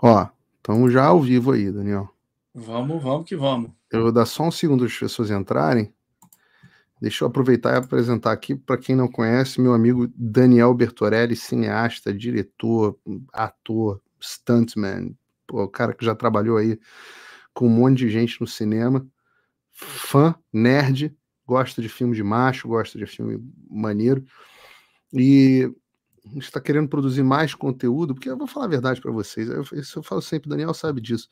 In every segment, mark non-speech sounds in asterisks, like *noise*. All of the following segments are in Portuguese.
Ó, estamos já ao vivo aí, Daniel. Vamos, vamos que vamos. Eu vou dar só um segundo as pessoas entrarem. Deixa eu aproveitar e apresentar aqui, para quem não conhece, meu amigo Daniel Bertorelli, cineasta, diretor, ator, stuntman, o cara que já trabalhou aí com um monte de gente no cinema, fã, nerd, gosta de filme de macho, gosta de filme maneiro. E a gente está querendo produzir mais conteúdo, porque eu vou falar a verdade para vocês, eu, isso eu falo sempre, Daniel sabe disso.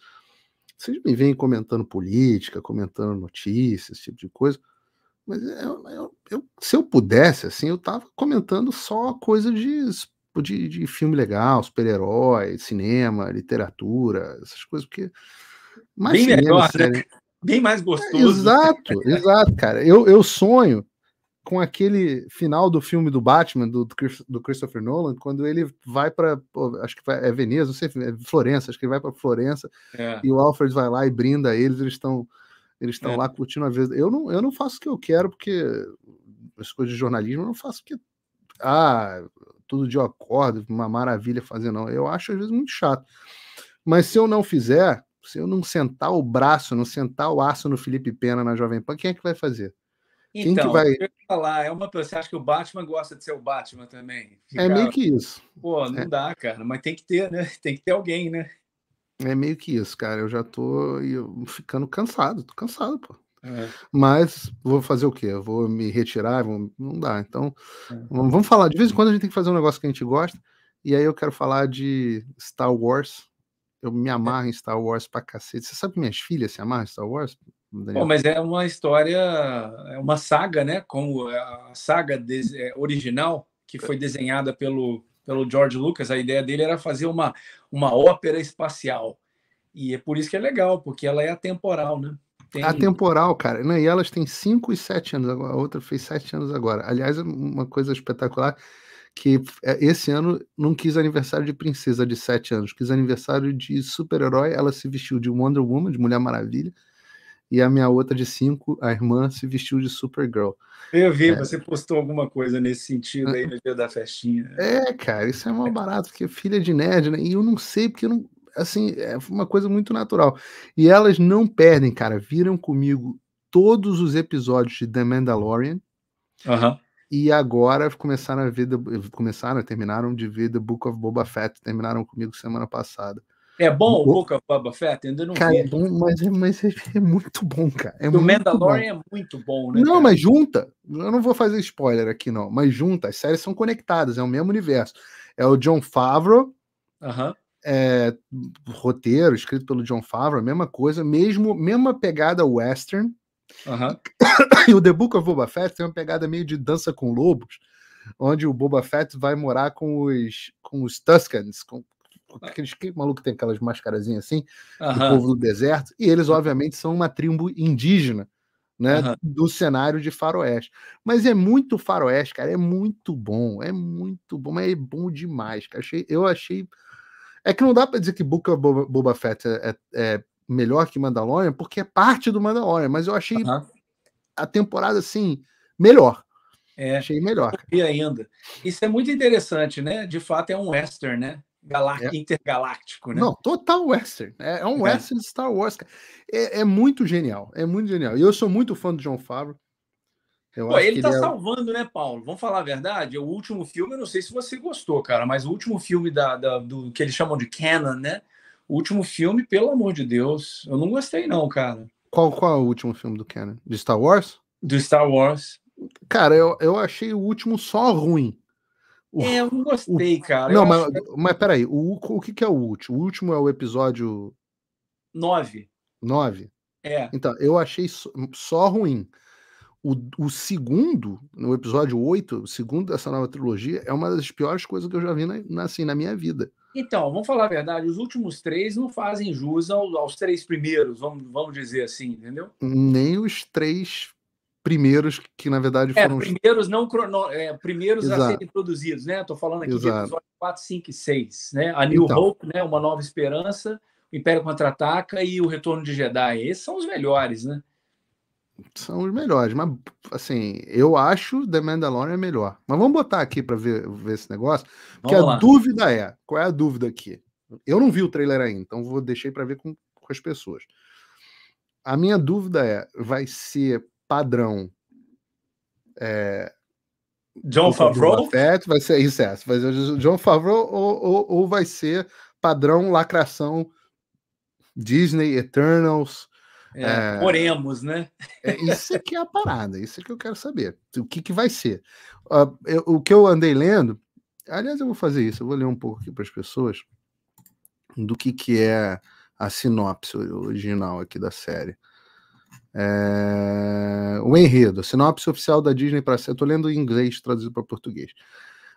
Vocês me vêm comentando política, comentando notícias, esse tipo de coisa, mas é, eu, eu, eu, se eu pudesse, assim, eu tava comentando só coisa de, de, de filme legal, super-herói, cinema, literatura, essas coisas, porque. Mais Bem cinema, melhor, né? série... né? Bem mais gostoso. É, exato, exato, cara. Eu, eu sonho com aquele final do filme do Batman, do, do Christopher Nolan, quando ele vai para. Acho que é Veneza, não sei, é Florença, acho que ele vai para Florença é. e o Alfred vai lá e brinda eles, eles estão eles estão é. lá curtindo a vez. Eu não, eu não faço o que eu quero, porque as coisas de jornalismo eu não faço que Ah, tudo de eu acordo, uma maravilha fazer, não. Eu acho às vezes muito chato. Mas se eu não fizer, se eu não sentar o braço, não sentar o aço no Felipe Pena na Jovem Pan, quem é que vai fazer? Quem então, que vai... eu falar, é uma pessoa, você acha que o Batman gosta de ser o Batman também? Ficar... É meio que isso. Pô, não é. dá, cara, mas tem que ter, né? Tem que ter alguém, né? É meio que isso, cara. Eu já tô ficando cansado, tô cansado, pô. É. Mas vou fazer o quê? vou me retirar? Vou... Não dá. Então, é. vamos falar. De vez em quando a gente tem que fazer um negócio que a gente gosta. E aí eu quero falar de Star Wars. Eu me é. amarro em Star Wars pra cacete. Você sabe que minhas filhas se amarram em Star Wars? Daniel. Bom, mas é uma história, é uma saga, né? Como é a saga é, original que foi desenhada pelo, pelo George Lucas, a ideia dele era fazer uma, uma ópera espacial. E é por isso que é legal, porque ela é atemporal, né? Tem... Atemporal, cara. Né? E elas têm 5 e 7 anos A outra fez 7 anos agora. Aliás, uma coisa espetacular que é, esse ano não quis aniversário de princesa de 7 anos, quis aniversário de super-herói. Ela se vestiu de Wonder Woman, de Mulher Maravilha e a minha outra de cinco, a irmã, se vestiu de Supergirl. Eu vi, é. você postou alguma coisa nesse sentido aí no dia da festinha. É, cara, isso é mal barato, porque filha de nerd, né? E eu não sei, porque não. Assim, é uma coisa muito natural. E elas não perdem, cara. Viram comigo todos os episódios de The Mandalorian. Aham. Uhum. E agora começaram a ver, começaram, terminaram de ver The Book of Boba Fett, terminaram comigo semana passada. É bom o Book of Boba Fett? Ainda não cara, vi. É bom, mas, é, mas é, é muito bom, cara. É o Mandalorian bom. é muito bom, né? Não, cara? mas junta. Eu não vou fazer spoiler aqui, não. Mas junta. As séries são conectadas. É o mesmo universo. É o John Favreau. Aham. Uh -huh. é, roteiro escrito pelo John Favreau, mesma coisa, mesmo mesma pegada western. Uh *coughs* E o The Book of Boba Fett tem uma pegada meio de dança com lobos, onde o Boba Fett vai morar com os com os Tuscans, com, aqueles que maluco tem aquelas mascarazinhas assim, uhum. do povo do deserto, e eles, obviamente, são uma tribo indígena, né, uhum. do cenário de faroeste. Mas é muito faroeste, cara, é muito bom, é muito bom, é bom demais, cara. Achei, eu achei. É que não dá para dizer que Book of Boba, Boba Fett é, é, é, melhor que Mandalorian, porque é parte do Mandalorian, mas eu achei uhum. a temporada, assim, melhor. É, achei melhor. E ainda. Isso é muito interessante, né? De fato, é um western, né? Galáctico, é. intergaláctico, né? Não, total western. É, é um é. western Star Wars. É, é, muito genial, é muito genial. E eu sou muito fã do John Favreau. Pô, ele tá ele é salvando, né, Paulo? Vamos falar a verdade? O último filme, eu não sei se você gostou, cara, mas o último filme da, da do que eles chamam de canon, né? O último filme, pelo amor de Deus, eu não gostei não, cara. Qual, qual é o último filme do canon? De Star Wars? Do Star Wars. Cara, eu, eu achei o último só ruim. É, eu não gostei, cara. Não, mas, acho... mas peraí, o, o que, que é o último? O último é o episódio. 9. 9? É. Então, eu achei só ruim. O, o segundo, no episódio 8, o segundo dessa nova trilogia, é uma das piores coisas que eu já vi na, na assim, na minha vida. Então, vamos falar a verdade, os últimos três não fazem jus aos, aos três primeiros, vamos, vamos dizer assim, entendeu? Nem os três primeiros que, na verdade, é, foram. É, primeiros não crono... é, primeiros Exato. a serem introduzidos né? Estou falando aqui Exato. de episódio 4, 5 e 6, né? A New então. Hope, né? Uma Nova Esperança, o Império Contra-Ataca e o Retorno de Jedi. Esses são os melhores, né? São os melhores, mas assim, eu acho The Mandalorian é melhor. Mas vamos botar aqui para ver, ver esse negócio. Porque a dúvida é: qual é a dúvida aqui? Eu não vi o trailer ainda, então vou deixei para ver com, com as pessoas. A minha dúvida é: vai ser padrão. É, John Favreau? Fett, vai ser isso, é, vai ser John Favreau ou, ou, ou, vai ser padrão lacração Disney, Eternals. É, é, oremos, né? É, isso aqui é a parada, isso é que eu quero saber. O que, que vai ser? Uh, eu, o que eu andei lendo, aliás, eu vou fazer isso, eu vou ler um pouco aqui para as pessoas do que, que é a sinopse original aqui da série. É... O enredo, a sinopse oficial da Disney para. Eu estou lendo em inglês, traduzido para português.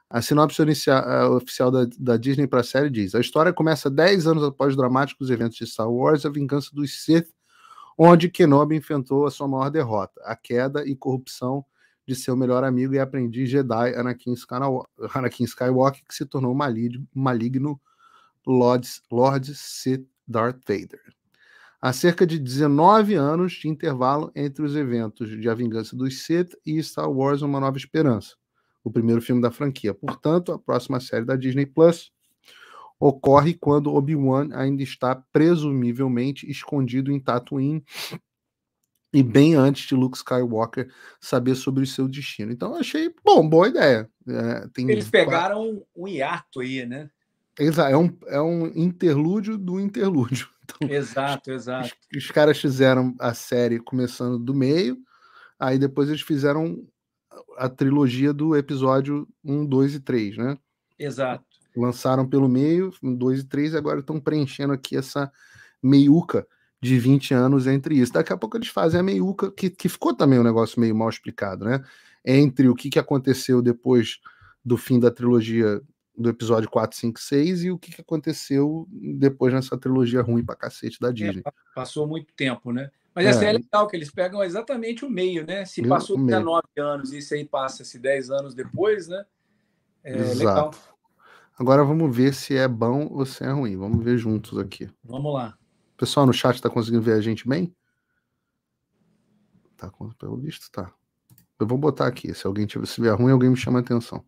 A sinopse inicial, oficial da, da Disney para a série diz: A história começa 10 anos após os dramáticos eventos de Star Wars, a vingança dos Sith, onde Kenobi enfrentou a sua maior derrota, a queda e corrupção de seu melhor amigo e aprendiz Jedi Anakin Skywalker, que se tornou maligno Lord, Lord Sith Darth Vader. Há cerca de 19 anos de intervalo entre os eventos de A Vingança dos Sith e Star Wars Uma Nova Esperança, o primeiro filme da franquia. Portanto, a próxima série da Disney Plus ocorre quando Obi-Wan ainda está presumivelmente escondido em Tatooine e bem antes de Luke Skywalker saber sobre o seu destino. Então, achei bom, boa ideia. É, Eles pegaram um hiato aí, né? Exato, é um, é um interlúdio do interlúdio. *laughs* Então, exato, exato. Os, os, caras fizeram a série começando do meio, aí depois eles fizeram a trilogia do episódio 1, 2 e 3, né? Exato. Lançaram pelo meio, 1, 2 e 3, e agora estão preenchendo aqui essa meiuca de 20 anos entre isso. Daqui a pouco eles fazem a meiuca, que, que ficou também um negócio meio mal explicado, né? Entre o que, que aconteceu depois do fim da trilogia do episódio 4, 5, 6 e o que, que aconteceu depois nessa trilogia ruim pra cacete da é, Disney. É, passou muito tempo, né? Mas é. é legal que eles pegam exatamente o meio, né? Se passou 19 anos e isso aí passa-se 10 anos depois, né? É Exato. legal. Agora vamos ver se é bom ou se é ruim. Vamos ver juntos aqui. Vamos lá. O pessoal no chat tá conseguindo ver a gente bem? Tá, pelo visto, tá. Eu vou botar aqui. Se alguém tiver, se vier ruim, alguém me chama a atenção.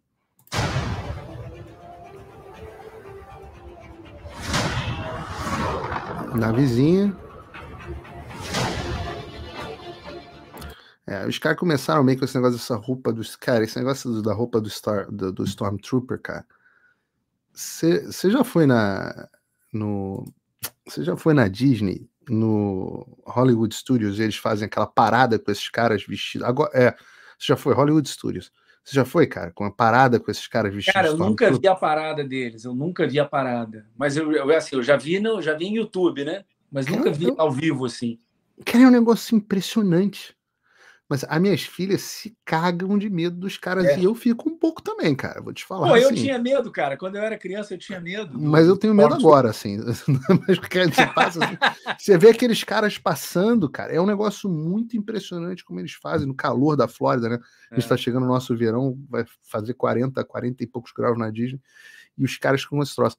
Na É, os caras começaram meio com esse negócio dessa roupa dos. Cara, esse negócio do, da roupa do, Star, do, do Stormtrooper, cara. Você já foi na. No, você já foi na Disney, no Hollywood Studios, e eles fazem aquela parada com esses caras vestidos. Agora, é, você já foi Hollywood Studios. Você já foi, cara, com a parada com esses caras vestidos? Cara, eu nunca vi a parada deles, eu nunca vi a parada. Mas eu, eu assim, eu já vi, no, já vi em YouTube, né? Mas cara, nunca vi eu... ao vivo assim. Cara, é um negócio impressionante. Mas as minhas filhas se cagam de medo dos caras é. e eu fico um pouco também, cara. Vou te falar. Pô, assim. eu tinha medo, cara. Quando eu era criança, eu tinha medo. Mas eu tenho medo agora, assim. *laughs* Mas você passa, assim, você vê aqueles caras passando, cara. É um negócio muito impressionante como eles fazem no calor da Flórida, né? A gente tá é. chegando no nosso verão, vai fazer 40, 40 e poucos graus na Disney, e os caras com esse troço.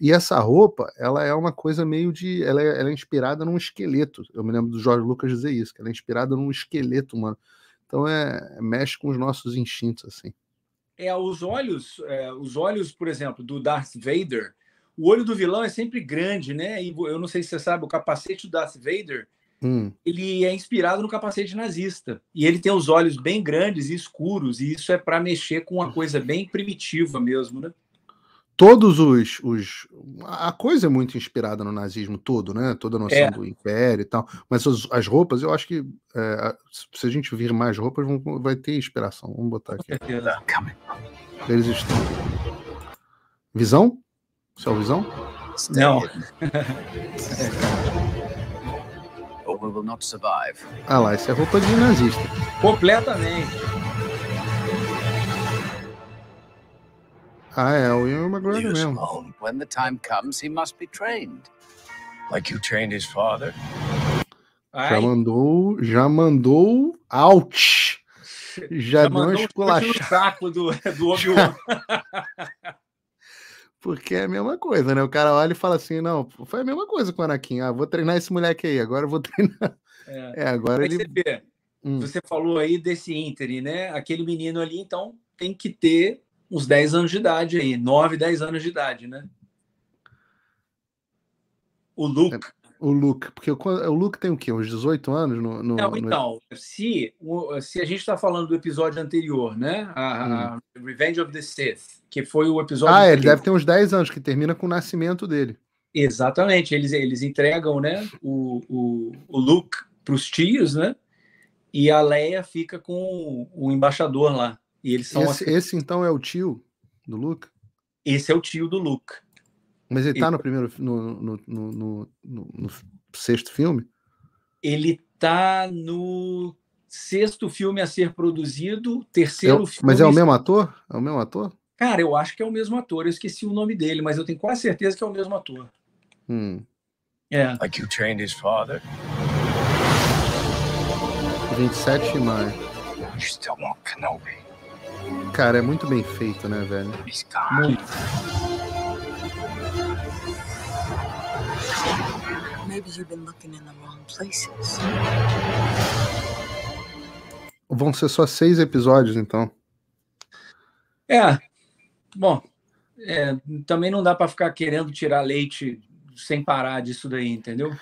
E essa roupa, ela é uma coisa meio de. Ela é, ela é, inspirada num esqueleto. Eu me lembro do Jorge Lucas dizer isso, que ela é inspirada num esqueleto, mano. Então é. é mexe com os nossos instintos, assim. É, os olhos, é, os olhos, por exemplo, do Darth Vader, o olho do vilão é sempre grande, né? E eu não sei se você sabe, o capacete do Darth Vader, hum. ele é inspirado no capacete nazista. E ele tem os olhos bem grandes e escuros, e isso é para mexer com uma coisa bem primitiva mesmo, né? todos os, os, A coisa é muito inspirada no nazismo todo, né? Toda a noção é. do império e tal. Mas as, as roupas, eu acho que é, se a gente vir mais roupas, vão, vai ter inspiração. Vamos botar aqui. Eles estão. Visão? Isso é visão? Não. *laughs* will not survive. Ah lá, isso é roupa de nazista. Completamente. Ah, é, o Ian é McGregor mesmo. Alone. When the time comes, he must be trained. Like you trained his father. Já mandou, já mandou out. Já, já mandou esculachar. Um saco do, do Obi-Wan. *laughs* Porque é a mesma coisa, né? O cara olha e fala assim: não, foi a mesma coisa com o Anakin. Ah, vou treinar esse moleque aí, agora eu vou *laughs* treinar. É, é agora ele. Você, hum. você falou aí desse Inter, né? Aquele menino ali, então, tem que ter uns 10 anos de idade aí, 9, 10 anos de idade, né? O Luke. É, o Luke, porque o, o Luke tem o quê? Uns 18 anos? No, no Não, então, no... Se, se a gente está falando do episódio anterior, né? A, hum. a, Revenge of the Sith, que foi o episódio. Ah, é, ele deve ter uns 10 anos, que termina com o nascimento dele. Exatamente, eles, eles entregam né, o, o, o Luke para os tios, né? E a Leia fica com o embaixador lá. E eles são esse, esse então é o tio do Luca? Esse é o tio do Luca. Mas ele tá ele... no primeiro no, no, no, no, sexto filme? Ele tá no sexto filme a ser produzido, é terceiro filme. Mas é o mesmo ator? É o mesmo ator? Cara, eu acho que é o mesmo ator. Eu esqueci o nome dele, mas eu tenho quase certeza que é o mesmo ator. Hum. É. Like you trained his father. 27 de maio. You still want Kenobi. Cara, é muito bem feito, né, velho? Muito. Vão ser só seis episódios, então. É. Bom, é, também não dá para ficar querendo tirar leite sem parar disso daí, entendeu?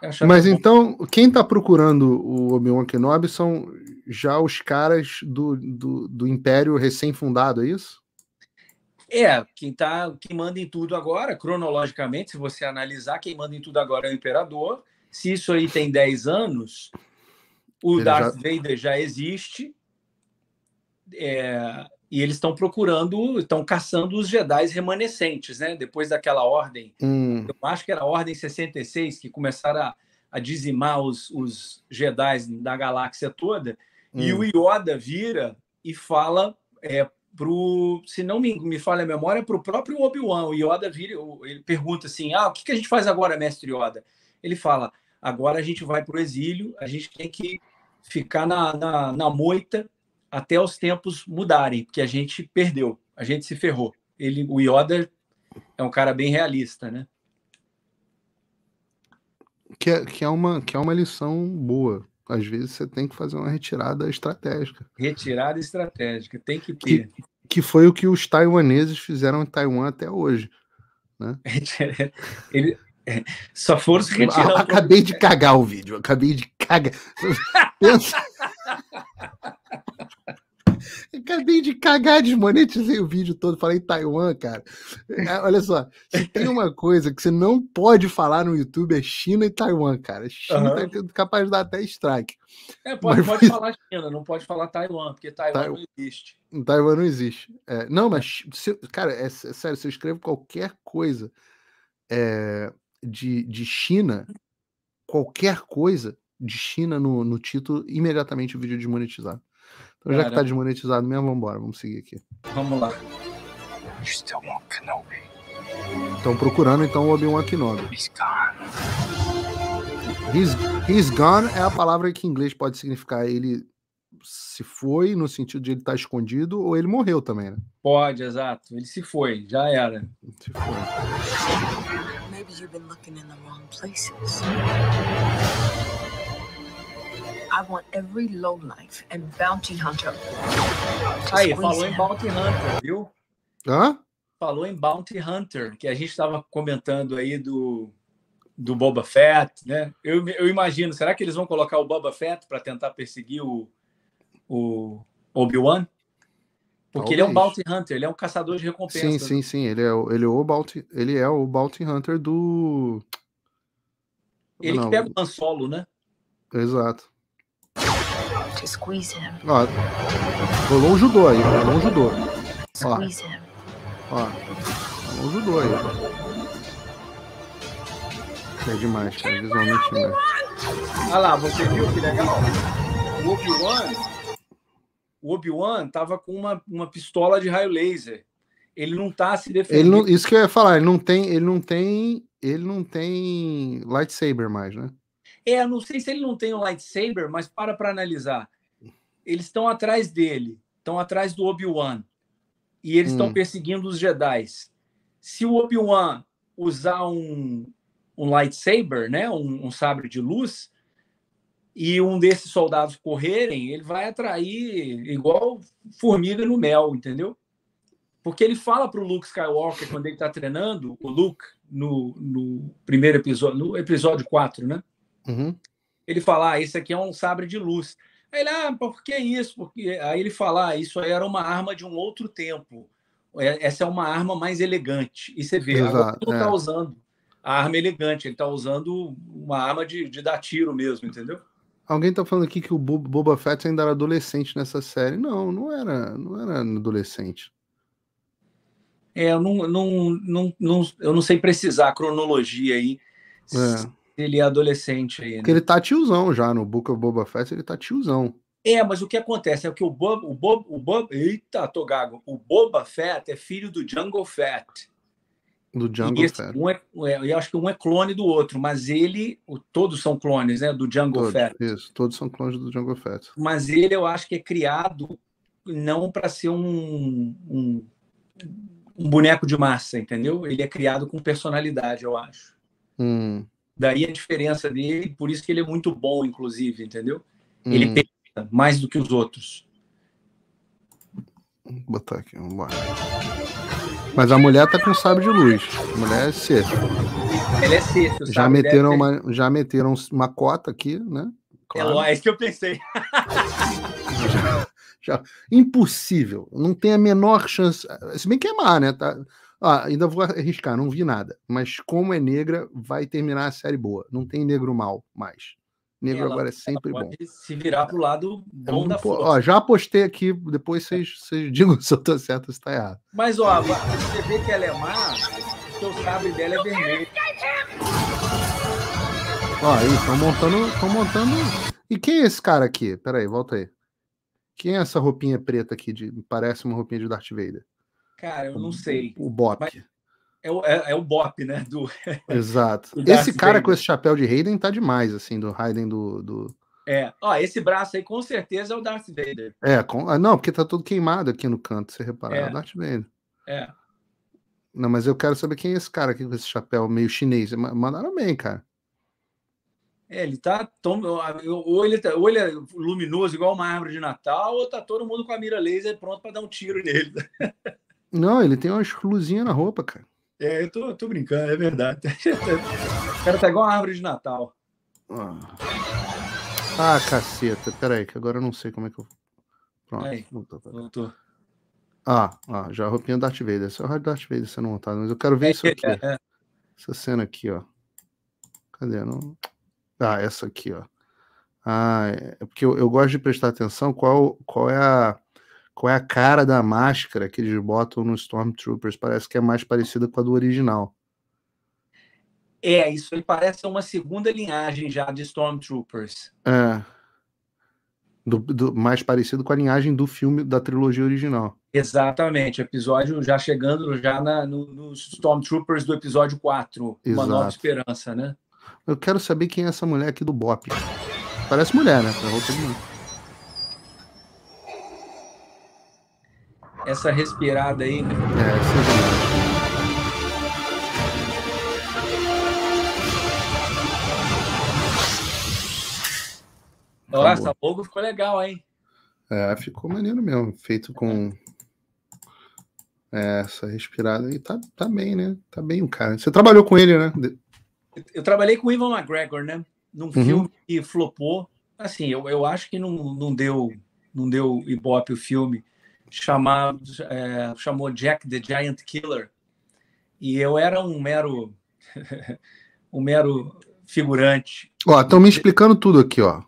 É Mas então, quem tá procurando o Obi-Wan Kenobi são já os caras do, do, do Império recém-fundado, é isso? É, quem, tá, quem manda em tudo agora, cronologicamente, se você analisar, quem manda em tudo agora é o imperador. Se isso aí tem 10 anos, o Ele Darth já... Vader já existe. É, e eles estão procurando, estão caçando os Jedi remanescentes, né? Depois daquela ordem, hum. eu acho que era a Ordem 66, que começaram a, a dizimar os, os Jedi da galáxia toda. Hum. E o hum. Yoda vira e fala é, pro, se não me, me falha a memória, pro próprio Obi-Wan. O Yoda vira, ele pergunta assim: "Ah, o que, que a gente faz agora, mestre Yoda?" Ele fala: "Agora a gente vai pro exílio, a gente tem que ficar na, na, na moita até os tempos mudarem, porque a gente perdeu, a gente se ferrou." Ele, o Yoda é um cara bem realista, né? Que é, que é, uma, que é uma lição boa. Às vezes você tem que fazer uma retirada estratégica. Retirada estratégica, tem que ter. Que, que foi o que os taiwaneses fizeram em Taiwan até hoje. Né? *laughs* Ele, é, só foram se retirar. Acabei de cagar o vídeo, acabei de cagar. *laughs* Pensa... Acabei de cagar, desmonetizei o vídeo todo, falei Taiwan, cara. É, olha só, se tem uma coisa que você não pode falar no YouTube é China e Taiwan, cara. China uhum. tá capaz de dar até strike. É, pode, mas... pode falar China, não pode falar Taiwan, porque Taiwan tai... não existe. Taiwan não existe. É, não, é. mas, se, cara, é, é, sério, se eu escrevo qualquer coisa é, de, de China, qualquer coisa de China no, no título, imediatamente o vídeo é desmonetizado. Então, já que tá desmonetizado mesmo, vambora, vamos seguir aqui. Vamos lá. still want é Kenobi? Estão procurando então o Obi-Wan Kenobi. He's gone. He's, he's gone é a palavra que em inglês pode significar ele se foi, no sentido de ele estar tá escondido, ou ele morreu também, né? Pode, exato. Ele se foi, já era. Se foi. Maybe you've been looking in the wrong places. I want every life and bounty hunter. Aí, falou em Bounty Hunter, viu? Hã? Falou em Bounty Hunter, que a gente estava comentando aí do, do Boba Fett, né? Eu, eu imagino, será que eles vão colocar o Boba Fett para tentar perseguir o, o Obi-Wan? Porque Talvez. ele é um bounty hunter, ele é um caçador de recompensas. Sim, sim, sim, ele é, o, ele é o bounty, ele é o bounty hunter do Ele Não. que pega o Han Solo, né? Exato squeeze him. Né, ó, rolou um judô aí, rolou um judô. Ó, squeeze him. Né, ó, rolou um judô aí. é demais, cara, visualmente demais. Olha lá, você viu que legal? O Obi-Wan, o Obi-Wan tava com uma, uma pistola de raio laser. Ele não tá se defendendo. Ele não, isso que eu ia falar, ele não tem, ele não tem, ele não tem lightsaber mais, né? É, eu não sei se ele não tem um lightsaber, mas para para analisar. Eles estão atrás dele, estão atrás do Obi-Wan. E eles estão hum. perseguindo os Jedi. Se o Obi-Wan usar um, um lightsaber, né, um, um sabre de luz, e um desses soldados correrem, ele vai atrair igual formiga no mel, entendeu? Porque ele fala para o Luke Skywalker, quando ele está treinando, o Luke, no, no primeiro episódio, no episódio 4, né? Uhum. Ele fala, ah, esse aqui é um sabre de luz. Aí ele, ah, por que isso? Porque... Aí ele fala, ah, isso era uma arma de um outro tempo. É, essa é uma arma mais elegante. E você vê, Exato, agora ele está é. usando a arma elegante, ele está usando uma arma de, de dar tiro mesmo, entendeu? Alguém está falando aqui que o Boba Fett ainda era adolescente nessa série. Não, não era, não era adolescente. É, eu não, não, não, não eu não sei precisar a cronologia aí. É. Ele é adolescente aí. Né? Porque ele tá tiozão já no Book of Boba Fett, ele tá tiozão. É, mas o que acontece é que o Bob, o Bob, o Bob, eita, tô gago, o Boba Fett é filho do Jungle Fett. Do Jungle e esse, Fett. Um é, é, eu acho que um é clone do outro, mas ele, o, todos são clones, né, do Jungle todos, Fett. Isso, todos são clones do Jungle Fett. Mas ele, eu acho que é criado não para ser um, um, um, boneco de massa, entendeu? Ele é criado com personalidade, eu acho. Hum daria a diferença dele, por isso que ele é muito bom, inclusive, entendeu? Hum. Ele pensa mais do que os outros. Vou botar aqui, vamos lá. Mas a mulher tá com sábio de luz. A mulher é C. Ele é C. Já meteram, é uma, já meteram uma cota aqui, né? É claro. É, é isso que eu pensei. já, já, impossível. Não tem a menor chance. Se bem que é má, né? Tá, ah, ainda vou arriscar, não vi nada. Mas como é negra, vai terminar a série boa. Não tem negro mal mais. Negro ela, agora é sempre bom. Se virar pro lado é bom é da força. Ó, já apostei aqui, depois vocês, é. *laughs* digam se eu tô certo ou se tá errado. Mas ó, você vê que ela é má, o sabre dela é vermelho. Ó, aí, estão montando. Estão montando. E quem é esse cara aqui? Peraí, volta aí. Quem é essa roupinha preta aqui? De... Parece uma roupinha de Darth Vader. Cara, eu não sei. O Bop. É o, é, é, o Bop, né? Do, *laughs* Exato. do esse cara Vader. com esse chapéu de Hayden tá demais, assim, do Hayden do. do... É, ó, esse braço aí com certeza é o Darth Vader. É, com... Ah, não, porque tá todo queimado aqui no canto, se reparar, é, é o Darth Vader. É. Não, mas eu quero saber quem é esse cara aqui com esse chapéu meio chinês. Mandaram bem, cara. É, ele tá Ou ele, tá... ou ele é luminoso igual uma árvore de Natal, ou tá todo mundo com a mira laser pronto para dar um tiro nele. *laughs* Não, ele tem umas luzinhas na roupa, cara. É, eu tô, tô brincando, é verdade. *laughs* o cara tá igual uma árvore de Natal. Ah, ah caceta. Pera aí, que agora eu não sei como é que eu. Pronto, aí, voltou. Tá voltou. Ah, ah, já a roupinha Darth Vader. Essa é a Darth Vader sendo montado, mas eu quero ver é, isso aqui. É, é. essa cena aqui, ó. Cadê? Não... Ah, essa aqui, ó. Ah, é porque eu, eu gosto de prestar atenção qual, qual é a qual é a cara da máscara que eles botam no Stormtroopers. Parece que é mais parecida com a do original. É, isso aí parece uma segunda linhagem já de Stormtroopers. É. Do, do, mais parecido com a linhagem do filme da trilogia original. Exatamente, episódio já chegando já na, no, nos Stormtroopers do episódio 4, Exato. Uma Nova Esperança, né? Eu quero saber quem é essa mulher aqui do Bop. Parece mulher, né? Pra roupa mulher. essa respirada aí. Né? É, isso é Nossa, logo ficou legal, hein? É, ficou maneiro mesmo. Feito com é, essa respirada. E tá, tá bem, né? Tá bem o cara. Você trabalhou com ele, né? Eu, eu trabalhei com o Ivan McGregor, né? Num uhum. filme que flopou. Assim, eu, eu acho que não, não deu não deu ibope o filme chamado, é, chamou Jack the Giant Killer. E eu era um mero *laughs* um mero figurante. Ó, estão me explicando tudo aqui, ó.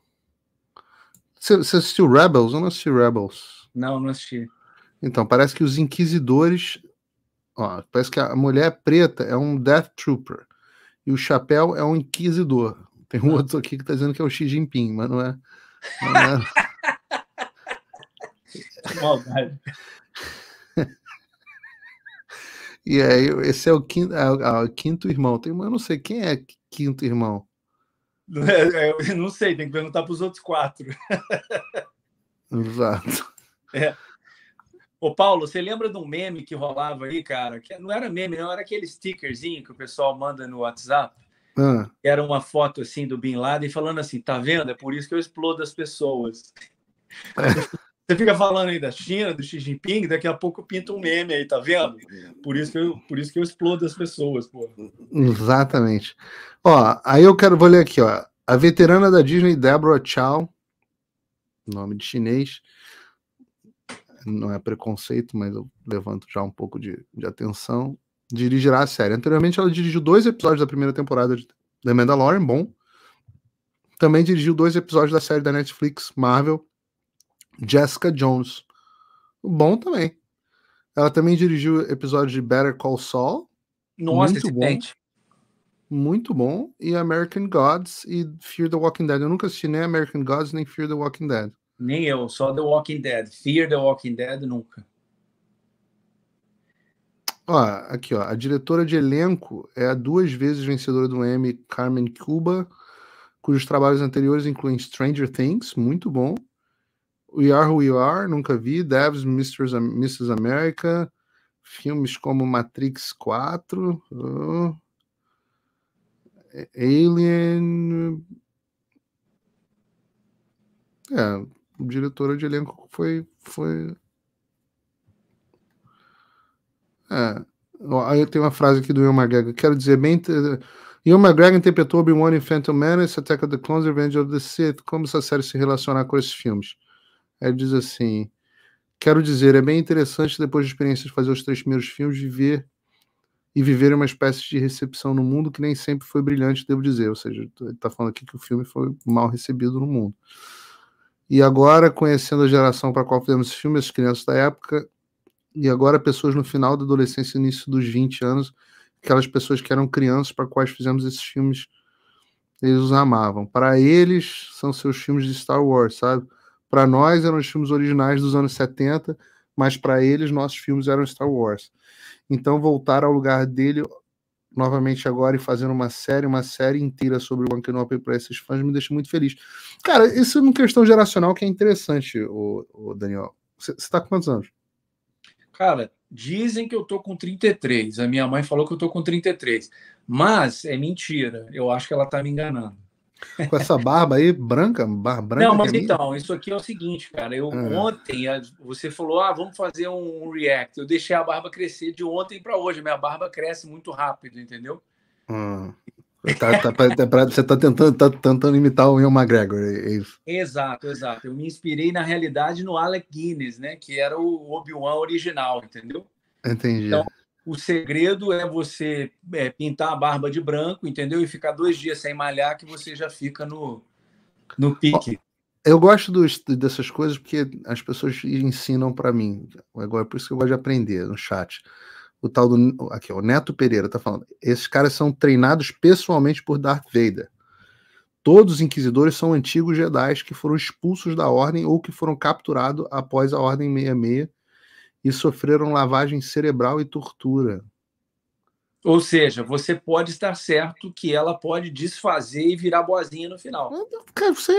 Você, assistiu Rebels? ou não assisti Rebels. Não, não assisti. Então, parece que os inquisidores. Ó, parece que a mulher preta é um Death Trooper. E o chapéu é um inquisidor. Tem um ah. outro aqui que está dizendo que é o Xi Jinping, mas não é. Não é. *laughs* *laughs* E aí, esse é o quinto, é é quinto irmão. Tem, eu não sei quem é quinto irmão. É, é eu não sei, tem que perguntar para os outros quatro. Exato. *laughs* É. Ô, Paulo, você lembra de um meme que rolava aí, cara? Que não era meme, não, era aquele stickerzinho que o pessoal manda no WhatsApp. Ah. Era uma foto assim do Bin Laden falando assim: tá vendo? É por isso que eu explodo as pessoas. Você fica falando aí da China, do Xi Jinping, daqui a pouco pinta um meme aí, tá vendo? Por isso que eu, por isso que eu explodo as pessoas, pô. Exatamente. Ó, aí eu quero, vou ler aqui, ó. A veterana da Disney, Deborah Chow, nome de chinês, não é preconceito, mas eu levanto já um pouco de, de atenção, dirigirá a série. Anteriormente ela dirigiu dois episódios da primeira temporada de The Mandalorian, bom. Também dirigiu dois episódios da série da Netflix Marvel, Jessica Jones. Bom também. Ela também dirigiu episódios de Better Call Saul. Nossa, muito bom. Muito bom. E American Gods e Fear the Walking Dead. Eu nunca assisti nem American Gods nem Fear the Walking Dead. Nem eu, só The Walking Dead. Fear the Walking Dead nunca. Ó, aqui, ó. A diretora de elenco é a duas vezes vencedora do Emmy, Carmen Cuba, cujos trabalhos anteriores incluem Stranger Things, muito bom, We Are Who We Are, nunca vi. Devs, Mr. Mrs. America. Filmes como Matrix 4. Uh, Alien. É, diretora de elenco foi. foi... É. Aí eu tenho uma frase aqui do Will McGregor. Quero dizer bem. Ian McGregor interpretou Obi-Wan em Phantom Menace, Attack of the Clones e Revenge of the Sith. Como essa série se relaciona com esses filmes? Ele diz assim: Quero dizer, é bem interessante depois da experiência de fazer os três primeiros filmes, viver e viver uma espécie de recepção no mundo que nem sempre foi brilhante, devo dizer. Ou seja, ele está falando aqui que o filme foi mal recebido no mundo. E agora, conhecendo a geração para a qual fizemos esse filme, as crianças da época, e agora pessoas no final da adolescência, início dos 20 anos, aquelas pessoas que eram crianças para quais fizemos esses filmes, eles os amavam. Para eles, são seus filmes de Star Wars, sabe? Para nós eram os filmes originais dos anos 70, mas para eles nossos filmes eram Star Wars. Então voltar ao lugar dele novamente agora e fazendo uma série, uma série inteira sobre o One Kenobi para esses fãs me deixa muito feliz. Cara, isso é uma questão geracional que é interessante, o, Daniel. Você está com quantos anos? Cara, dizem que eu tô com 33. A minha mãe falou que eu tô com 33. Mas é mentira. Eu acho que ela tá me enganando. Com essa barba aí, branca, barba branca. Não, mas é então, minha? isso aqui é o seguinte, cara. Eu ah. ontem, você falou, ah, vamos fazer um react. Eu deixei a barba crescer de ontem para hoje. Minha barba cresce muito rápido, entendeu? Hum. Tá, tá, tá, você está tentando, tá tentando imitar o Ian McGregor, é, é isso? Exato, exato. Eu me inspirei, na realidade, no Alec Guinness, né? Que era o Obi-Wan original, entendeu? Entendi. Então, o segredo é você é, pintar a barba de branco, entendeu? E ficar dois dias sem malhar, que você já fica no, no pique. Eu gosto dos, dessas coisas porque as pessoas ensinam para mim. É Agora, é por isso que eu gosto de aprender no chat. O tal do. Aqui, o Neto Pereira tá falando. Esses caras são treinados pessoalmente por Darth Vader. Todos os inquisidores são antigos Jedi que foram expulsos da ordem ou que foram capturados após a Ordem 66 e sofreram lavagem cerebral e tortura. Ou seja, você pode estar certo que ela pode desfazer e virar boazinha no final. você,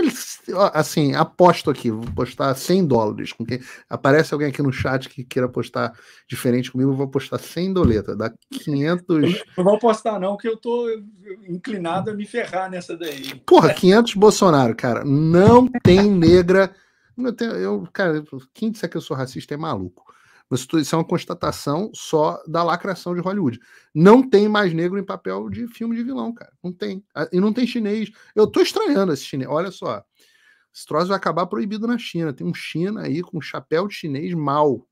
assim, aposto aqui, vou postar 100 dólares. Com quem... Aparece alguém aqui no chat que queira postar diferente comigo, vou postar 100 doleta, dá 500... *laughs* Não vou apostar não, que eu tô inclinado a me ferrar nessa daí. Porra, 500 Bolsonaro, cara, não tem negra... Eu, cara, quem disser que eu sou racista é maluco. Mas isso é uma constatação só da lacração de Hollywood. Não tem mais negro em papel de filme de vilão, cara. Não tem. E não tem chinês. Eu tô estranhando esse chinês. Olha só. Esse troço vai acabar proibido na China. Tem um China aí com um chapéu de chinês mal.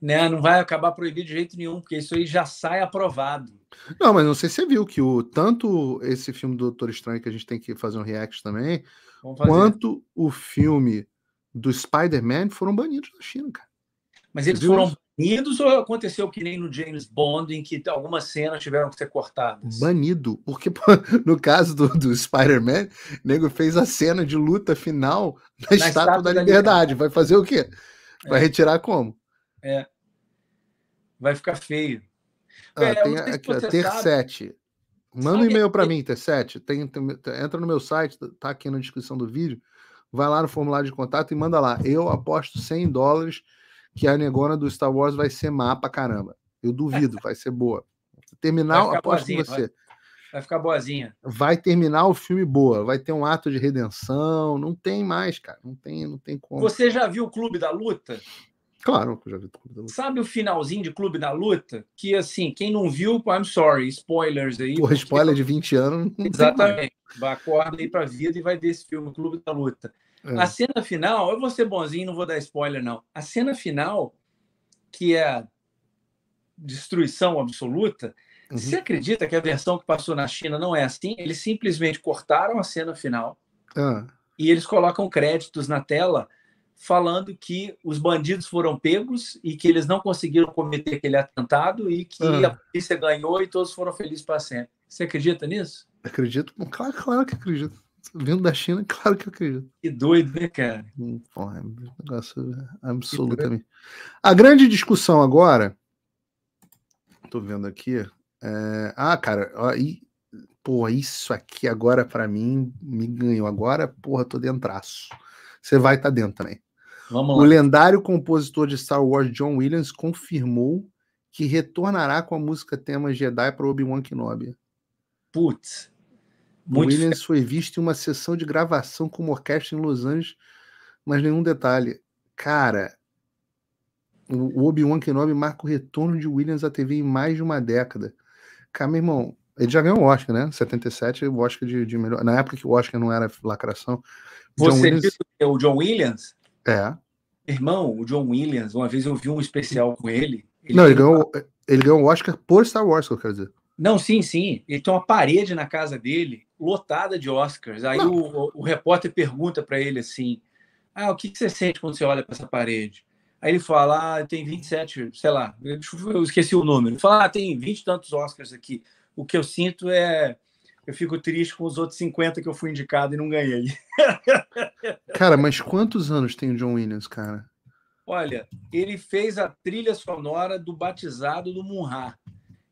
Né, não vai acabar proibido de jeito nenhum, porque isso aí já sai aprovado. Não, mas não sei se você viu que o tanto esse filme do Doutor Estranho que a gente tem que fazer um react também, quanto o filme do Spider-Man foram banidos na China, cara. Mas eles foram banidos ou aconteceu que nem no James Bond, em que algumas cenas tiveram que ser cortadas? Banido, porque *laughs* no caso do, do Spider-Man, o nego fez a cena de luta final na, na estátua, estátua, da, da liberdade. liberdade. Vai fazer o quê? Vai é. retirar como? É. Vai ficar feio. Ah, é, tem aqui, se Ter 7. Manda um e-mail para mim, Ter 7. Tem, tem, entra no meu site, tá aqui na descrição do vídeo. Vai lá no formulário de contato e manda lá. Eu aposto 100 dólares que a negona do Star Wars vai ser má pra caramba. Eu duvido, vai ser boa. Terminar, aposto boazinha, você. Vai, vai, ficar boazinha. Vai terminar o filme boa, vai ter um ato de redenção, não tem mais, cara, não tem, não tem como. Você já viu o Clube da Luta? Claro que eu já vi o Clube da Luta. Sabe o finalzinho de Clube da Luta? Que assim, quem não viu, I'm sorry, spoilers aí. Porra, porque... spoiler de 20 anos. Exatamente. Acorda aí pra vida e vai ver esse filme, Clube da Luta. É. A cena final, eu vou ser bonzinho, não vou dar spoiler, não. A cena final, que é destruição absoluta, uhum. você acredita que a versão que passou na China não é assim? Eles simplesmente cortaram a cena final ah. e eles colocam créditos na tela falando que os bandidos foram pegos e que eles não conseguiram cometer aquele atentado e que ah. a polícia ganhou e todos foram felizes para sempre. Você acredita nisso? Acredito, claro, claro que acredito vindo da China, *laughs* claro que eu acredito. Que doido, né, cara? Hum, porra, é um negócio absolutamente. A grande discussão agora. Tô vendo aqui. É... Ah, cara, aí. Pô, isso aqui agora para mim me ganhou. Agora, porra, tô dentraço. Você vai estar tá dentro também. Vamos lá. O lendário compositor de Star Wars, John Williams, confirmou que retornará com a música tema Jedi para Obi-Wan Kenobi. Putz, muito Williams foi visto em uma sessão de gravação com uma orquestra em Los Angeles, mas nenhum detalhe. Cara, o Obi-Wan Kenobi marca o retorno de Williams à TV em mais de uma década. Cara, meu irmão, ele já ganhou o Oscar, né? 77, o Oscar de, de melhor. Na época que o Oscar não era lacração. John Você Williams... viu o John Williams? É. Irmão, o John Williams, uma vez eu vi um especial com ele. ele não, ele ganhou, uma... ele ganhou o Oscar por Star Wars, que eu quero dizer. Não, sim, sim. Ele tem uma parede na casa dele lotada de Oscars. Aí o, o, repórter pergunta para ele assim: Ah, o que, que você sente quando você olha para essa parede? Aí ele fala: Ah, tem 27, sei lá, eu esqueci o número. Ele fala: Ah, tem 20 tantos Oscars aqui. O que eu sinto é. Eu fico triste com os outros 50 que eu fui indicado e não ganhei. *laughs* Cara, mas quantos anos tem o John Williams, cara? Olha, ele fez a trilha sonora do batizado do Munra.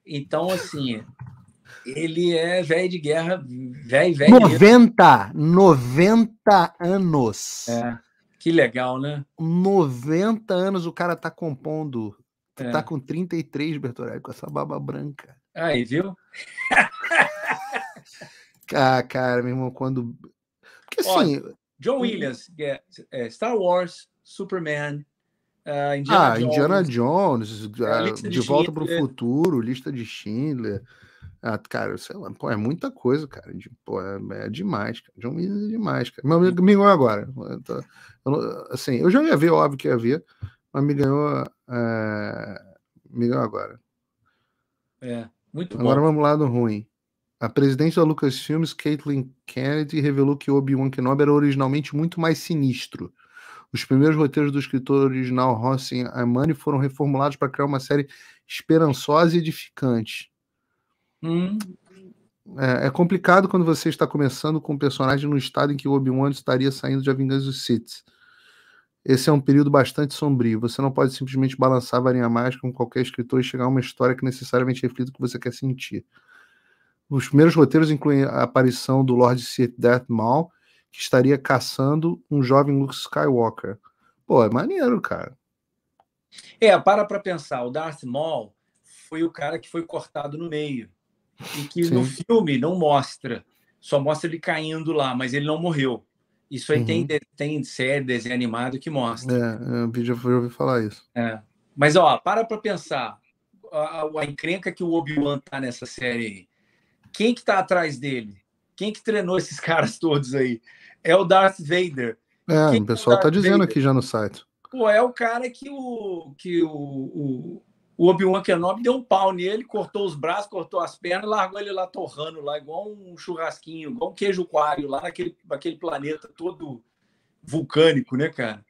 Então, assim, ele é velho de guerra, velho, velho. 90, 90 anos. É, que legal, né? 90 anos o cara tá compondo. é. tá com 33, Bertorelli, com essa baba branca. Aí, viu? *laughs* ah, cara, meu irmão, quando. Porque assim. John Williams, é, é Star Wars, Superman, Uh, Indiana ah, Jones, Indiana Jones, uh, De Volta para o Futuro, Lista de Schindler. Ah, cara, sei lá, pô, é muita coisa, cara. De, pô, é, é, demais, cara. John Williams é demais, cara. Meu amigo me ganhou agora. Eh, tá, eu tô, eu, assim, eu já ia ver, óbvio que ia ver, mas me ganhou. É, me ganhou agora. É, muito agora bom. Agora vamos lá do ruim. A presidente da Lucasfilmes, Caitlin Kennedy, revelou que Obi-Wan Kenobi era originalmente muito mais sinistro. Os primeiros roteiros do escritor original Rossin Amani foram reformulados para criar uma série esperançosa e edificante. Hum. É, é, complicado quando você está começando com um personagem no estado em que Obi-Wan estaria saindo de A Vingança dos Sith. Esse é um período bastante sombrio. Você não pode simplesmente balançar a varinha mágica com qualquer escritor e chegar a uma história que necessariamente reflita o que você quer sentir. Os primeiros roteiros incluem a aparição do Lord Sith Death Maul, que estaria caçando um jovem Luke Skywalker. Pô, é maneiro, cara. É, para pra pensar. O Darth Maul foi o cara que foi cortado no meio. E que Sim. no filme não mostra, só mostra ele caindo lá, mas ele não morreu. Isso aí uhum. tem, tem série, desenho animado que mostra. É, é eu já ouvi falar isso. É. Mas, ó, para para pensar. A, a, encrenca que o Obi-Wan tá nessa série aí. Quem que tá atrás dele? Quem que treinou esses *laughs* caras todos aí? É o Darth Vader. É, Quem o pessoal é o tá dizendo Vader? aqui já no site. Pô, é o cara que o, que o o Obi-Wan Kenobi deu um pau nele, cortou os braços, cortou as pernas, largou ele lá torrando, lá, igual um churrasquinho, igual um queijo coalho, lá naquele, naquele planeta todo vulcânico, né, cara?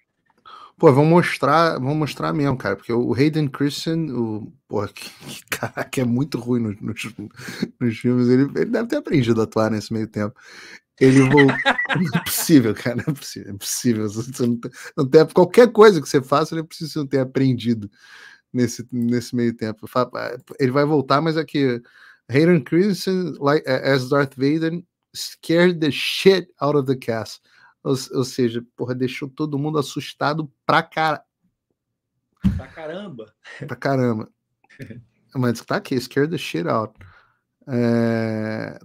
Pô, vão mostrar, vão mostrar mesmo, cara, porque o Hayden Christian, o porra, *laughs* que, que é muito ruim nos, nos, nos filmes, ele, ele, deve ter aprendido a atuar nesse meio tempo. Ele voltou. *laughs* não é possível, cara, não é possível, é possível. Você não, tem, não tem, qualquer coisa que você faça, ele é preciso não ter aprendido nesse, nesse meio tempo. Ah, ele vai voltar, mas aqui. É Hayden Christensen, like, as Darth Vader, scared the shit out of the cast. Ou, ou seja, porra, deixou todo mundo assustado pra cara. Pra caramba. pra caramba. *laughs* Mas tá aqui, scared the shit out. É,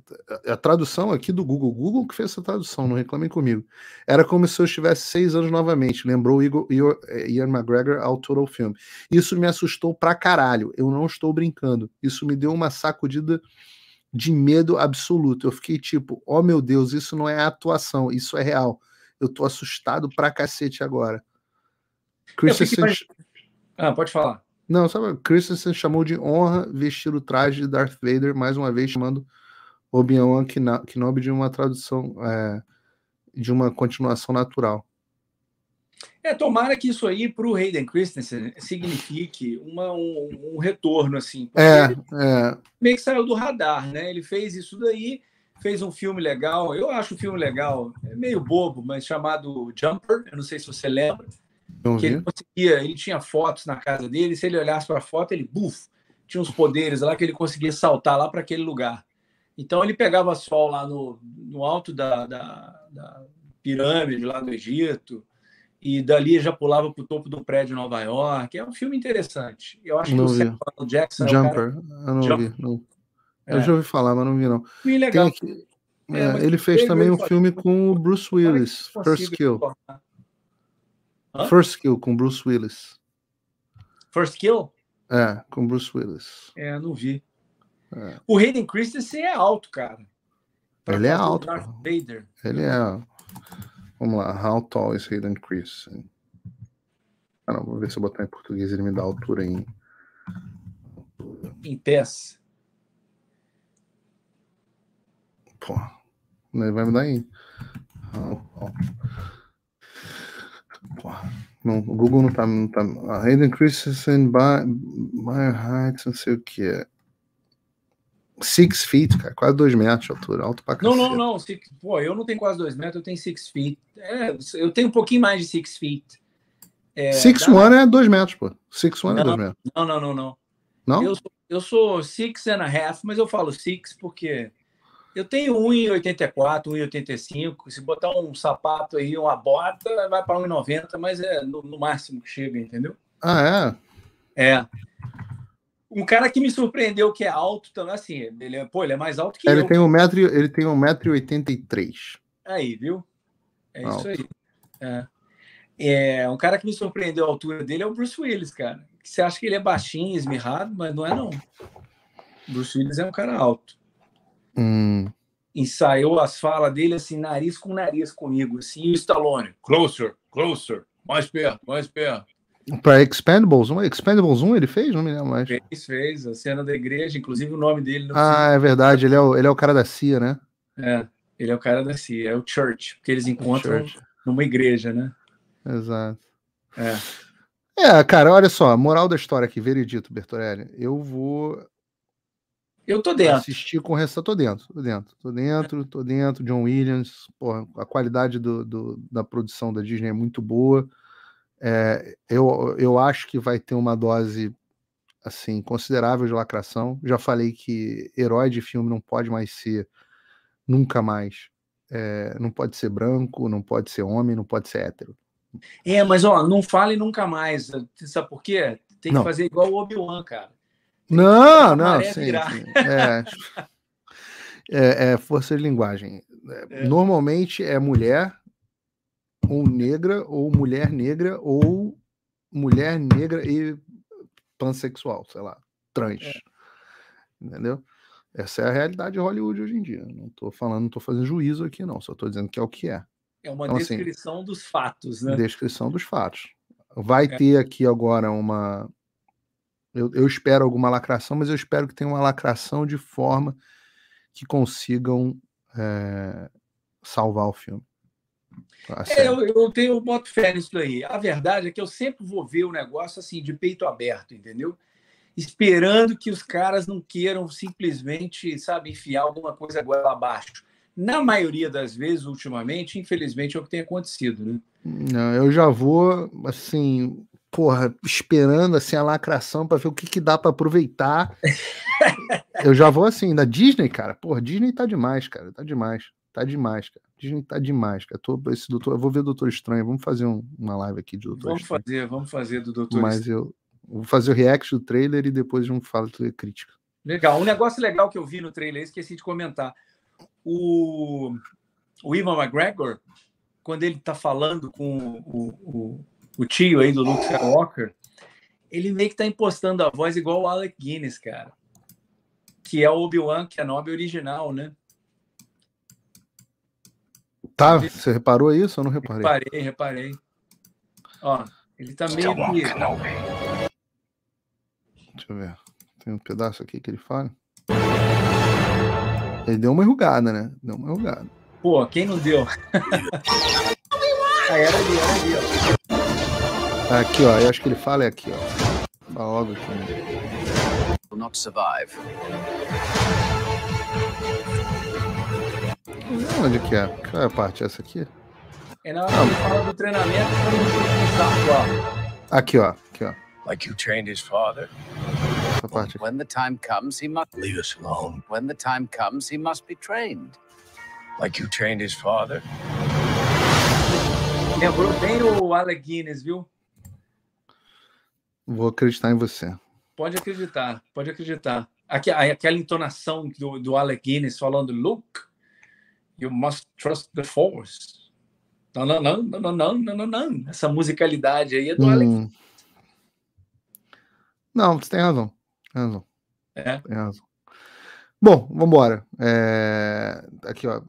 a tradução aqui do Google, Google que fez essa tradução, não reclamem comigo. Era como se eu estivesse seis anos novamente, lembrou é, Ian McGregor ao todo o filme. Isso me assustou pra caralho, eu não estou brincando. Isso me deu uma sacudida de medo absoluto. Eu fiquei tipo, oh meu Deus, isso não é atuação, isso é real. Eu tô assustado pra cacete agora. Christensen... Ah, pode falar. Não, sabe, Christensen chamou de honra vestir o traje de Darth Vader, mais uma vez chamando Obi-Wan Kenobi de uma tradução, é, de uma continuação natural. É, tomara que isso aí para o Hayden Christensen signifique uma, um, um retorno, assim. É, ele é. Meio que saiu do radar, né? Ele fez isso daí, fez um filme legal, eu acho o um filme legal, é meio bobo, mas chamado Jumper, eu não sei se você lembra que ele conseguia, ele tinha fotos na casa dele, se ele olhasse para a foto, ele buf, tinha uns poderes lá que ele conseguia saltar lá para aquele lugar. Então ele pegava sol lá no, no alto da, da, da pirâmide lá do Egito e dali já pulava para o topo do prédio em Nova York. É um filme interessante. Eu acho não que o Samuel Jackson Jumper, é cara... eu não Jumper. vi, não. É. Eu já ouvi falar, mas não vi não. Filme legal. É, é ele fez também um filme com o Bruce é Willis, First Kill. Tornar. Hã? First Kill com Bruce Willis. First Kill? É, com Bruce Willis. É, não vi. É. O Hayden Christensen é alto, cara. Pra ele é alto. Vader. Ele é. Vamos lá, how tall is Hayden Christensen? Ah, não, vou ver se eu botar em português ele me dá altura em. Em pés. Pô, ele vai me dar em. Não, o Google não tá. Não tá a Hayden Christensen, Byron Heights, não sei o que é. Six feet, cara, quase dois metros de altura, alto pra cacete. Não, não, não. Six, pô, eu não tenho quase dois metros, eu tenho six feet. É, eu tenho um pouquinho mais de six feet. É, six dá... one é dois metros, pô. Six one não, é dois metros. Não, não, não, não. Não? Eu, eu sou six and a half, mas eu falo six porque eu tenho 1,84, 1,85. Se botar um sapato aí, uma bota, vai para 1,90, mas é no, no, máximo que chega, entendeu? Ah, é? É. Um cara que me surpreendeu que é alto também, então, assim, ele é, pô, ele é mais alto que ele eu. Tem um metro, ele tem 1,83m. Aí, viu? É alto. isso aí. É. é. Um cara que me surpreendeu a altura dele é o Bruce Willis, cara. Você acha que ele é baixinho, esmirrado, mas não é não. Bruce Willis é um cara alto. Hum. as falas dele assim, nariz com nariz comigo, assim, e o Stallone, closer, closer, mais perto, mais perto. Para Expendables 1, Expendables 1 ele fez? Não me lembro mais. Fez, fez, a cena da igreja, inclusive o nome dele. ah, é verdade, ele é, o, ele é o cara da CIA, né? É, ele é o cara da CIA, é o Church, porque eles é encontram Church. numa igreja, né? Exato. É. É, cara, olha só, moral da história aqui, veredito, Bertorelli. Eu vou eu tô dentro. Assistir com o resto, tô dentro, tô dentro, tô dentro, tô dentro. John Williams, porra, a qualidade do, do, da produção da Disney é muito boa. É, eu, eu acho que vai ter uma dose assim considerável de lacração. Já falei que herói de filme não pode mais ser nunca mais. É, não pode ser branco, não pode ser homem, não pode ser hétero. É, mas ó, não fale nunca mais. Sabe por quê? Tem que não. fazer igual o Obi-Wan, cara. Não, não, sim, sim. É, é, é, é, força de linguagem. É, é. Normalmente é mulher ou negra, ou mulher negra, ou mulher negra e pansexual, sei lá, trans. É. Entendeu? Essa é a realidade de Hollywood hoje em dia. Não estou falando, não tô fazendo juízo aqui, não, só estou dizendo que é o que é. É uma então, assim, descrição assim, dos fatos, né? Descrição dos fatos. Vai ter aqui agora uma eu, eu espero alguma lacração, mas eu espero que tenha uma lacração de forma que consigam é, salvar o filme. É, eu, eu, tenho boto fé nisso daí. A verdade é que eu sempre vou ver o negócio assim, de peito aberto, entendeu? Esperando que os caras não queiram simplesmente, sabe, enfiar alguma coisa goela abaixo. Na maioria das vezes, ultimamente, infelizmente, é o que tem acontecido, né? Não, eu já vou, assim, porra, esperando assim a lacração para ver o que, que dá para aproveitar. eu já vou assim, da Disney, cara. Porra, Disney tá demais, cara. Tá demais. Tá demais, cara. Disney tá demais, cara. Tô, esse doutor, eu vou ver o Doutor Estranho. Vamos fazer um, uma live aqui de Doutor vamos Estranho. Vamos fazer, vamos fazer do Doutor Mas Estranho. eu vou fazer o react do trailer e depois um falo de crítica. Legal. Um negócio legal que eu vi no trailer, esqueci de comentar. O, o Ivan McGregor, quando ele está falando com o, o o tio aí do Luke Skywalker, ele meio que tá impostando a voz igual o Alec Guinness, cara. Que é o Obi-Wan que é original, né? Tá, você reparou isso? Eu não reparei. Reparei, reparei. Ó, ele tá meio. Que... Deixa eu ver. Tem um pedaço aqui que ele fala. Ele deu uma enrugada, né? Deu uma enrugada. Pô, quem não deu? ah, *laughs* era ali, era ali, ó. Aqui, ó. Eu acho que ele fala é aqui, ó. Tá logo aqui. Né? Will not survive. Onde que é? Qual é a parte? Essa aqui? É na hora fala do treinamento Aqui, ó. Aqui, ó. Like you trained his father. Essa parte aqui. When the time comes, he must leave us alone. When the time comes, he must be trained. Like you trained his father. Lembrou bem o Alec Guinness, viu? Vou acreditar em você. Pode acreditar, pode acreditar. Aqui, aquela entonação do, do Alec Guinness falando, Luke, you must trust the force. Não, não, não, não, não, não, não, não. Essa musicalidade aí é do hum. Alec Guinness. Não, você tem razão. Tem razão. É. Tem razão. Bom, vamos embora. É... Aqui, ó.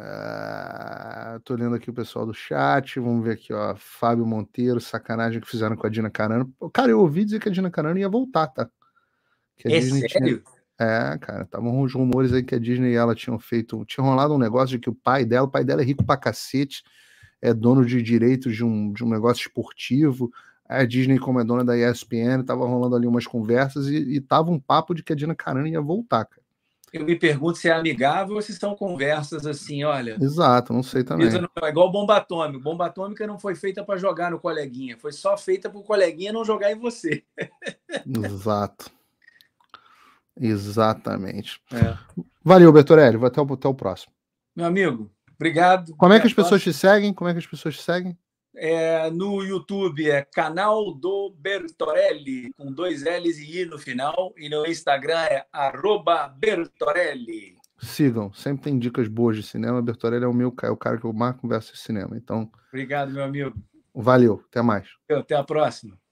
Ah, tô lendo aqui o pessoal do chat. Vamos ver aqui, ó. Fábio Monteiro, sacanagem que fizeram com a Dina Carano. Cara, eu ouvi dizer que a Dina Carano ia voltar, tá? Que a é Disney sério? Tinha... É, cara, estavam uns rumores aí que a Disney e ela tinham feito. Tinha rolado um negócio de que o pai dela, o pai dela é rico pra cacete, é dono de direitos de um, de um negócio esportivo. A Disney, como é dona da ESPN, tava rolando ali umas conversas e, e tava um papo de que a Dina Carano ia voltar, cara eu me pergunto se é amigável ou se são conversas assim, olha. Exato, não sei também. Não, é igual bomba atômica. Bomba atômica não foi feita para jogar no coleguinha, foi só feita para o coleguinha não jogar em você. *laughs* Exato. Exatamente. É. Valeu, Bertorelli. até o, até o próximo. Meu amigo, obrigado. Como é que as próxima. pessoas te seguem? Como é que as pessoas te seguem? É, no YouTube é canal do Bertorelli, com dois L's e I no final. E no Instagram é arroba Bertorelli. Sigam, sempre tem dicas boas de cinema. Bertorelli é o meu é o cara que eu mais converso de cinema. Então. Obrigado, meu amigo. Valeu, até mais. Até a próxima.